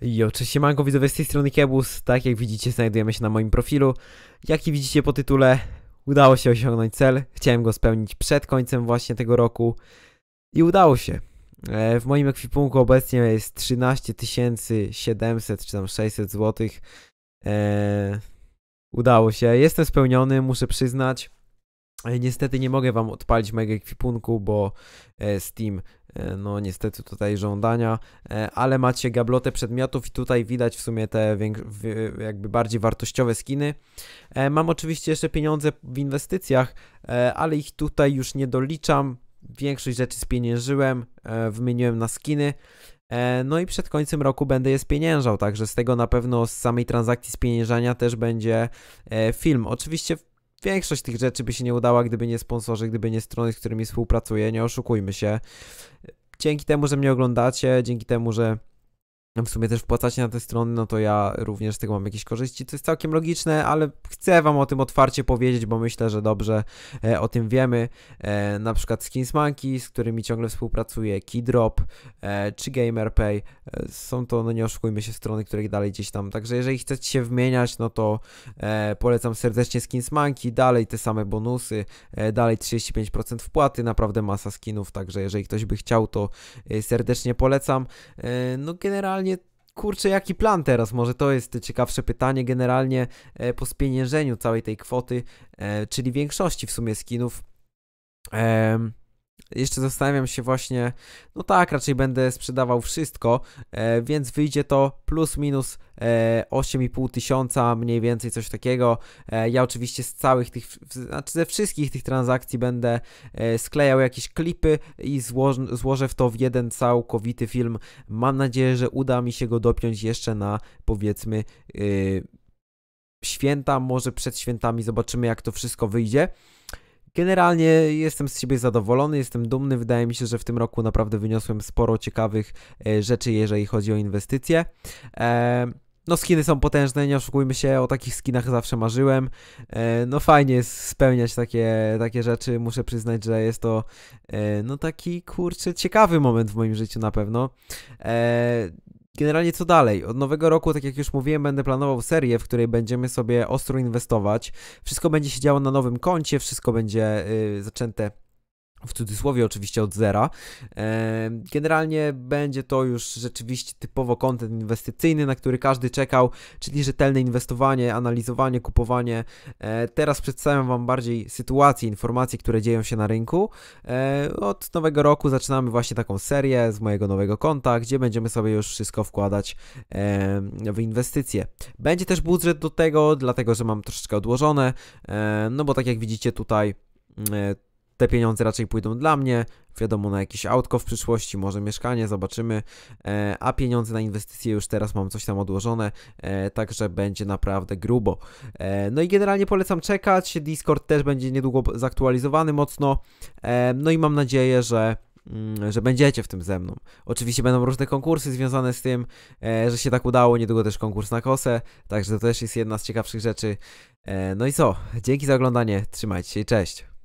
Jo, cześć siemanko widzowie, z tej strony Kebus, tak jak widzicie znajdujemy się na moim profilu. i widzicie po tytule, udało się osiągnąć cel, chciałem go spełnić przed końcem właśnie tego roku i udało się. E, w moim ekwipunku obecnie jest 13 700 czy tam 600 zł. E, udało się, jestem spełniony, muszę przyznać. E, niestety nie mogę wam odpalić mojego ekwipunku, bo e, Steam E, no niestety tutaj żądania, e, ale macie gablotę przedmiotów i tutaj widać w sumie te jakby bardziej wartościowe skiny. E, mam oczywiście jeszcze pieniądze w inwestycjach, ale ich tutaj już nie doliczam. Większość rzeczy spieniężyłem, wymieniłem na skiny. No i przed końcem roku będę je spieniężał, także z tego na pewno z samej transakcji spieniężania też będzie film. Oczywiście większość tych rzeczy by się nie udała, gdyby nie sponsorzy, gdyby nie strony, z którymi współpracuję, nie oszukujmy się. Dzięki temu, że mnie oglądacie, dzięki temu, że no w sumie też wpłacacie na te strony, no to ja również z tego mam jakieś korzyści, co jest całkiem logiczne, ale chcę wam o tym otwarcie powiedzieć, bo myślę, że dobrze e, o tym wiemy. E, na przykład Skinsmanki, z którymi ciągle współpracuję, Keydrop e, czy GamerPay, e, są to, no nie oszukujmy się, strony, których dalej gdzieś tam, także jeżeli chcecie się wymieniać, no to e, polecam serdecznie Skinsmanki, dalej te same bonusy, e, dalej 35% wpłaty, naprawdę masa skinów, także jeżeli ktoś by chciał, to serdecznie polecam. no generalnie kurczę, jaki plan teraz? Może to jest ciekawsze pytanie generalnie e, po spieniężeniu całej tej kwoty, e, czyli większości w sumie skinów. Jeszcze zastanawiam się właśnie, no tak, raczej będę sprzedawał wszystko, e, więc wyjdzie to plus minus e, 8,5 tysiąca, mniej więcej coś takiego. E, ja oczywiście z całych tych, znaczy ze wszystkich tych transakcji będę e, sklejał jakieś klipy i złożę w to w jeden całkowity film. Mam nadzieję, że uda mi się go dopiąć jeszcze na powiedzmy y, święta, może przed świętami zobaczymy jak to wszystko wyjdzie. Generalnie jestem z siebie zadowolony, jestem dumny. Wydaje mi się, że w tym roku naprawdę wyniosłem sporo ciekawych e, rzeczy, jeżeli chodzi o inwestycje. E, no skiny są potężne, nie oszukujmy się, o takich skinach zawsze marzyłem. E, no fajnie jest spełniać takie, takie rzeczy, muszę przyznać, że jest to no taki kurczę ciekawy moment w moim życiu na pewno. Generalnie co dalej? Od nowego roku, tak jak już mówiłem, będę planował serię, w której będziemy sobie ostro inwestować. Wszystko będzie się działo na nowym koncie, wszystko będzie yy, zaczęte w cudzysłowie oczywiście od zera. Generalnie będzie to już rzeczywiście typowo kontent inwestycyjny, na który każdy czekał, czyli rzetelne inwestowanie, analizowanie, kupowanie. E, teraz przedstawiam Wam bardziej sytuacje, informacje, które dzieją się na rynku. E, od nowego roku zaczynamy właśnie taką serię z mojego nowego konta, gdzie będziemy sobie już wszystko wkładać w inwestycje. Będzie też budżet do tego, dlatego że mam troszeczkę odłożone, e, no bo tak jak widzicie tutaj te pieniądze raczej pójdą dla mnie, wiadomo, na jakieś autko w przyszłości, może mieszkanie, zobaczymy, e, a pieniądze na inwestycje już teraz mam coś tam odłożone, e, także będzie naprawdę grubo. E, no i generalnie polecam czekać, Discord też będzie niedługo zaktualizowany mocno, e, no i mam nadzieję, że mm, że będziecie w tym ze mną. Oczywiście będą różne konkursy związane z tym, e, że się tak udało, niedługo też konkurs na kosę, także to też jest jedna z ciekawszych rzeczy. E, no i co, dzięki za oglądanie, trzymajcie się i cześć!